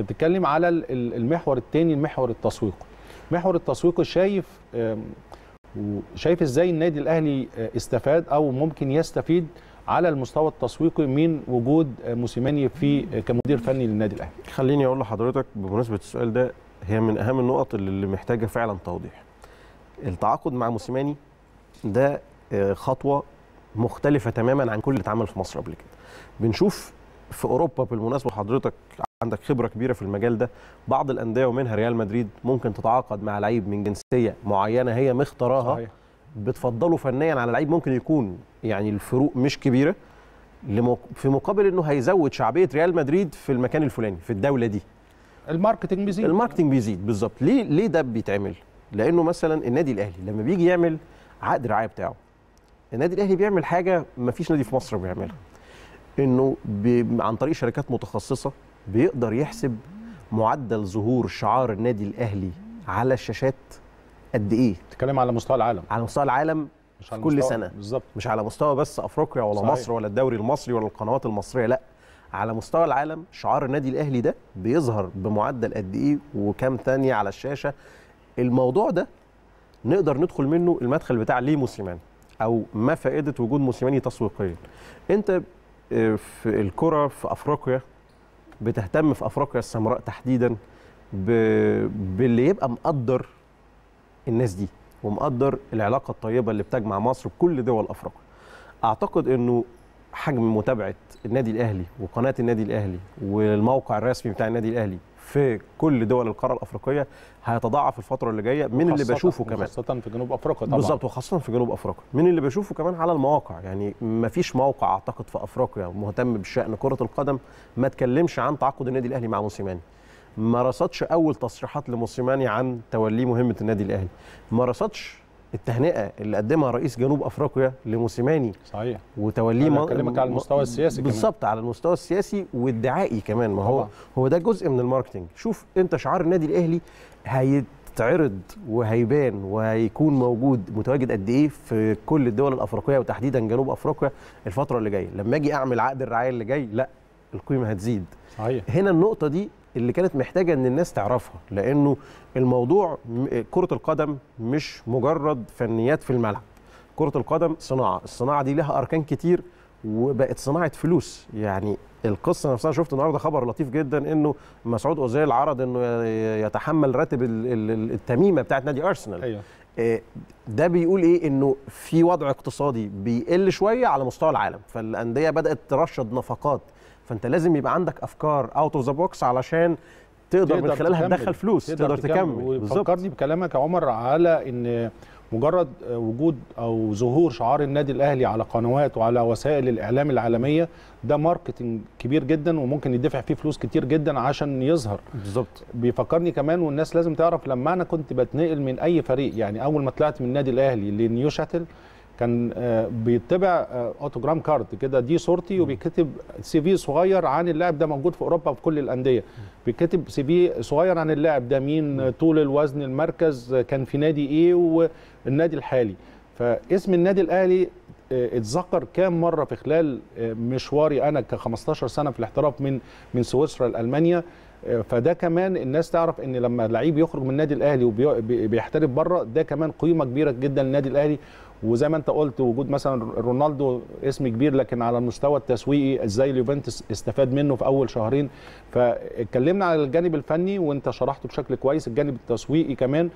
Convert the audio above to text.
انت بتتكلم على المحور الثاني المحور التسويقي محور التسويقي شايف شايف ازاي النادي الاهلي آه، استفاد او ممكن يستفيد على المستوى التسويقي من وجود آه، موسيماني في آه، كمدير فني للنادي الاهلي خليني اقول لحضرتك بمناسبه السؤال ده هي من اهم النقط اللي محتاجه فعلا توضيح التعاقد مع موسيماني ده خطوه مختلفه تماما عن كل اللي اتعمل في مصر قبل كده بنشوف في اوروبا بالمناسبه حضرتك عندك خبره كبيره في المجال ده بعض الانديه ومنها ريال مدريد ممكن تتعاقد مع لعيب من جنسيه معينه هي مختراها صحيح. بتفضله فنيا على لعيب ممكن يكون يعني الفروق مش كبيره في مقابل انه هيزود شعبيه ريال مدريد في المكان الفلاني في الدوله دي الماركتنج بيزيد الماركتنج بيزيد بالظبط ليه ليه ده بيتعمل لانه مثلا النادي الاهلي لما بيجي يعمل عقد رعايه بتاعه النادي الاهلي بيعمل حاجه ما فيش نادي في مصر بيعملها انه عن طريق شركات متخصصه بيقدر يحسب معدل ظهور شعار النادي الاهلي على الشاشات قد ايه؟ بتتكلم على مستوى العالم على مستوى العالم مش على كل مستوى. سنه بالظبط مش على مستوى بس افريقيا ولا صحيح. مصر ولا الدوري المصري ولا القنوات المصريه لا على مستوى العالم شعار النادي الاهلي ده بيظهر بمعدل قد ايه وكام ثانيه على الشاشه الموضوع ده نقدر ندخل منه المدخل بتاع ليه موسيماني او ما فائده وجود موسيماني تسويقيا انت آه، في الكره في افريقيا بتهتم في افريقيا السمراء تحديدا ب... باللي يبقى مقدر الناس دي ومقدر العلاقه الطيبه اللي بتجمع مصر بكل دول افريقيا. اعتقد انه حجم متابعه النادي الاهلي وقناه النادي الاهلي والموقع الرسمي بتاع النادي الاهلي في كل دول القاره الافريقيه هيتضاعف الفتره اللي جايه من اللي بشوفه كمان خاصه في جنوب افريقيا طبعا بالظبط وخاصه في جنوب افريقيا من اللي بشوفه كمان على المواقع يعني ما فيش موقع اعتقد في افريقيا مهتم بشان كره القدم ما اتكلمش عن تعاقد النادي الاهلي مع موسيماني ما رصدش اول تصريحات لموسيماني عن توليه مهمه النادي الاهلي ما رصدش التهنئه اللي قدمها رئيس جنوب افريقيا لموسيماني صحيح وتوليه م... على المستوى السياسي بالظبط على المستوى السياسي والدعائي كمان ما هو طبعا. هو ده جزء من الماركتنج شوف انت شعار النادي الاهلي هيتعرض وهيبان وهيكون موجود متواجد قد ايه في كل الدول الافريقيه وتحديدا جنوب افريقيا الفتره اللي جايه لما اجي اعمل عقد الرعايه اللي جاي لا القيمه هتزيد صحيح هنا النقطه دي اللي كانت محتاجه ان الناس تعرفها لانه الموضوع كره القدم مش مجرد فنيات في الملعب كره القدم صناعه الصناعه دي لها اركان كتير وبقت صناعه فلوس يعني القصه نفسها شفت النهارده خبر لطيف جدا انه مسعود اوزيل عرض انه يتحمل راتب التميمه بتاعت نادي ارسنال أيوة. آه، ده بيقول ايه انه في وضع اقتصادي بيقل شويه على مستوى العالم فالانديه بدات ترشد نفقات فانت لازم يبقى عندك افكار اوت اوف ذا بوكس علشان تقدر, تقدر من خلالها تدخل فلوس تقدر, تقدر تكمل, تكمل. وفكرني بكلامك يا عمر على ان مجرد وجود او ظهور شعار النادي الاهلي على قنوات وعلى وسائل الاعلام العالميه ده ماركتنج كبير جدا وممكن يدفع فيه فلوس كتير جدا عشان يظهر بالظبط بيفكرني كمان والناس لازم تعرف لما انا كنت بتنقل من اي فريق يعني اول ما طلعت من النادي الاهلي لنيو شاتل كان آه، بيطبع آه، اوتوجرام كارد كده دي صورتي وبيكتب سي في صغير عن اللاعب ده موجود في اوروبا في كل الانديه بيكتب سي في صغير عن اللاعب ده مين طول الوزن المركز كان في نادي ايه والنادي الحالي فاسم النادي الاهلي اتذكر كام مره في خلال آه، مشواري انا ك 15 سنه في الاحتراف من من سويسرا لالمانيا آه، فده كمان الناس تعرف ان لما لعيب يخرج من النادي الاهلي وبيحترف بره ده كمان قيمه كبيره جدا للنادي الاهلي وزي ما انت قلت وجود مثلا رونالدو اسم كبير لكن على المستوى التسويقي ازاي اليوفنتوس استفاد منه في اول شهرين فاتكلمنا على الجانب الفني وانت شرحته بشكل كويس الجانب التسويقي كمان